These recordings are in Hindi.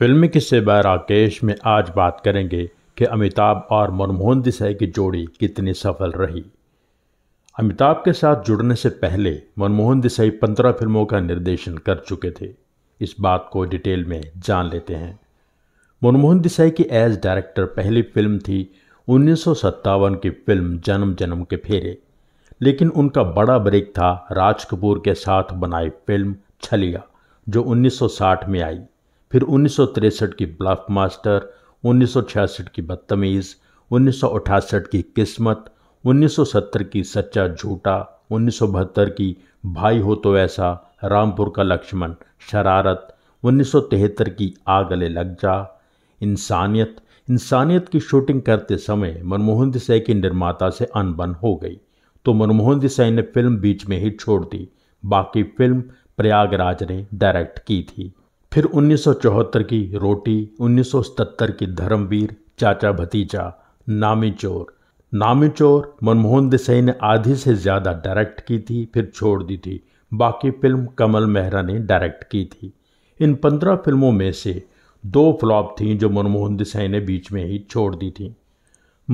फिल्मी किस्से ब राकेश में आज बात करेंगे कि अमिताभ और मनमोहन देसाई की जोड़ी कितनी सफल रही अमिताभ के साथ जुड़ने से पहले मनमोहन देसाई पंद्रह फिल्मों का निर्देशन कर चुके थे इस बात को डिटेल में जान लेते हैं मनमोहन देसाई की एज डायरेक्टर पहली फिल्म थी उन्नीस की फिल्म जन्म जन्म के फेरे लेकिन उनका बड़ा ब्रेक था राज कपूर के साथ बनाई फिल्म छलिया जो 1960 में आई फिर उन्नीस की ब्लफ मास्टर उन्नीस की बदतमीज़ उन्नीस की किस्मत 1970 की सच्चा झूठा उन्नीस की भाई हो तो ऐसा रामपुर का लक्ष्मण शरारत उन्नीस की गले लग जा इंसानियत इंसानियत की शूटिंग करते समय मनमोहन देसाई के निर्माता से अनबन हो गई तो मनमोहन देसाई ने फिल्म बीच में ही छोड़ दी बाकी फिल्म प्रयागराज ने डायरेक्ट की थी फिर 1974 की रोटी 1977 की धर्मवीर चाचा भतीजा नामी चोर नामी चोर मनमोहन देसाई ने आधी से ज़्यादा डायरेक्ट की थी फिर छोड़ दी थी बाकी फिल्म कमल मेहरा ने डायरेक्ट की थी इन पंद्रह फिल्मों में से दो फ्लॉप थीं जो मनमोहन देसाई ने बीच में ही छोड़ दी थी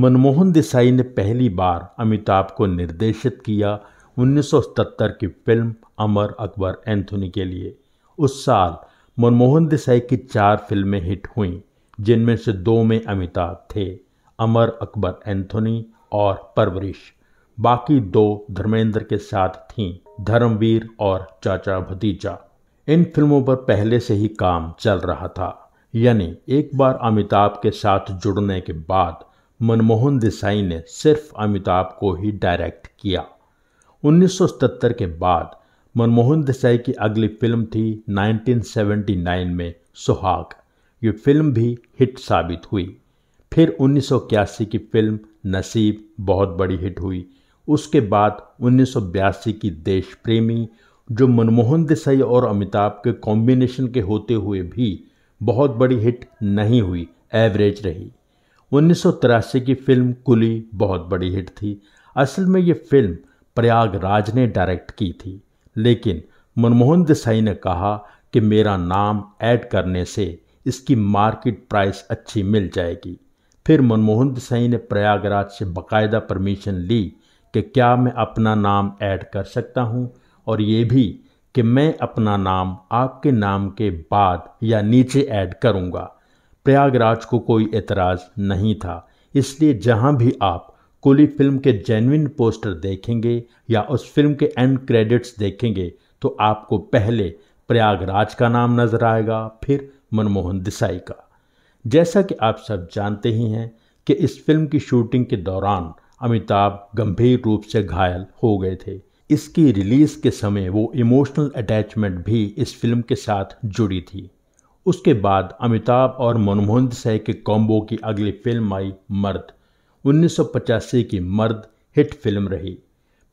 मनमोहन देसाई ने पहली बार अमिताभ को निर्देशित किया 1977 की फिल्म अमर अकबर एंथोनी के लिए उस साल मनमोहन देसाई की चार फिल्में हिट हुईं जिनमें से दो में अमिताभ थे अमर अकबर एंथोनी और परवरिश बाकी दो धर्मेंद्र के साथ थीं धर्मवीर और चाचा भतीजा इन फिल्मों पर पहले से ही काम चल रहा था यानी एक बार अमिताभ के साथ जुड़ने के बाद मनमोहन देसाई ने सिर्फ अमिताभ को ही डायरेक्ट किया 1977 के बाद मनमोहन देसाई की अगली फिल्म थी 1979 में सुहाग ये फिल्म भी हिट साबित हुई फिर उन्नीस की फिल्म नसीब बहुत बड़ी हिट हुई उसके बाद उन्नीस की देश प्रेमी जो मनमोहन देसाई और अमिताभ के कॉम्बिनेशन के होते हुए भी बहुत बड़ी हिट नहीं हुई एवरेज रही उन्नीस की फिल्म कुली बहुत बड़ी हिट थी असल में ये फिल्म प्रयागराज ने डायरेक्ट की थी लेकिन मनमोहन देसाई ने कहा कि मेरा नाम ऐड करने से इसकी मार्केट प्राइस अच्छी मिल जाएगी फिर मनमोहन देसाई ने प्रयागराज से बकायदा परमिशन ली कि क्या मैं अपना नाम ऐड कर सकता हूँ और ये भी कि मैं अपना नाम आपके नाम के बाद या नीचे ऐड करूँगा प्रयागराज को कोई एतराज़ नहीं था इसलिए जहाँ भी आप कोली फिल्म के जेनविन पोस्टर देखेंगे या उस फिल्म के एंड क्रेडिट्स देखेंगे तो आपको पहले प्रयागराज का नाम नजर आएगा फिर मनमोहन देसाई का जैसा कि आप सब जानते ही हैं कि इस फिल्म की शूटिंग के दौरान अमिताभ गंभीर रूप से घायल हो गए थे इसकी रिलीज़ के समय वो इमोशनल अटैचमेंट भी इस फिल्म के साथ जुड़ी थी उसके बाद अमिताभ और मनमोहन देसाई के कॉम्बो की अगली फिल्म आई मर्द उन्नीस की मर्द हिट फिल्म रही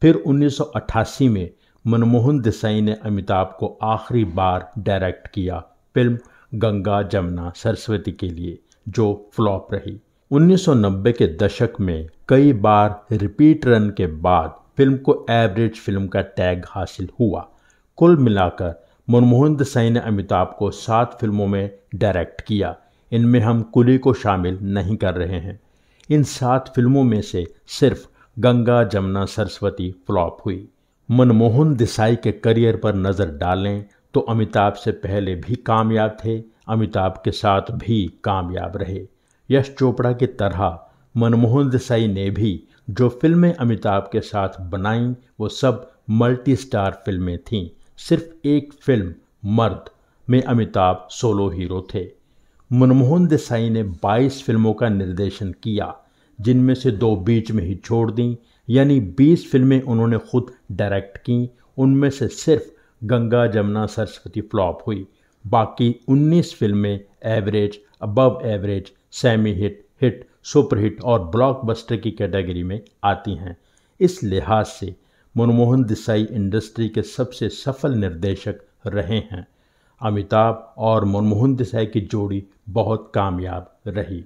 फिर 1988 में मनमोहन देसाई ने अमिताभ को आखिरी बार डायरेक्ट किया फिल्म गंगा जमुना सरस्वती के लिए जो फ्लॉप रही 1990 के दशक में कई बार रिपीट रन के बाद फिल्म को एवरेज फिल्म का टैग हासिल हुआ कुल मिलाकर मनमोहन देसाई ने अमिताभ को सात फिल्मों में डायरेक्ट किया इनमें हम कुली को शामिल नहीं कर रहे हैं इन सात फिल्मों में से सिर्फ गंगा जमुना सरस्वती फ्लॉप हुई मनमोहन देसाई के करियर पर नज़र डालें तो अमिताभ से पहले भी कामयाब थे अमिताभ के साथ भी कामयाब रहे यश चोपड़ा की तरह मनमोहन देसाई ने भी जो फिल्में अमिताभ के साथ बनाईं वो सब मल्टी स्टार फिल्में थीं सिर्फ एक फिल्म मर्द में अमिताभ सोलो हीरो थे मनमोहन देसाई ने 22 फिल्मों का निर्देशन किया जिनमें से दो बीच में ही छोड़ दी यानी 20 फिल्में उन्होंने खुद डायरेक्ट की उनमें से सिर्फ गंगा जमुना सरस्वती फ्लॉप हुई बाकी 19 फिल्में average above average semi hit hit superhit और ब्लॉकबस्टर की कैटेगरी में आती हैं इस लिहाज से मनमोहन देसाई इंडस्ट्री के सबसे सफल निर्देशक रहे हैं अमिताभ और मनमोहन देसाई की जोड़ी बहुत कामयाब रही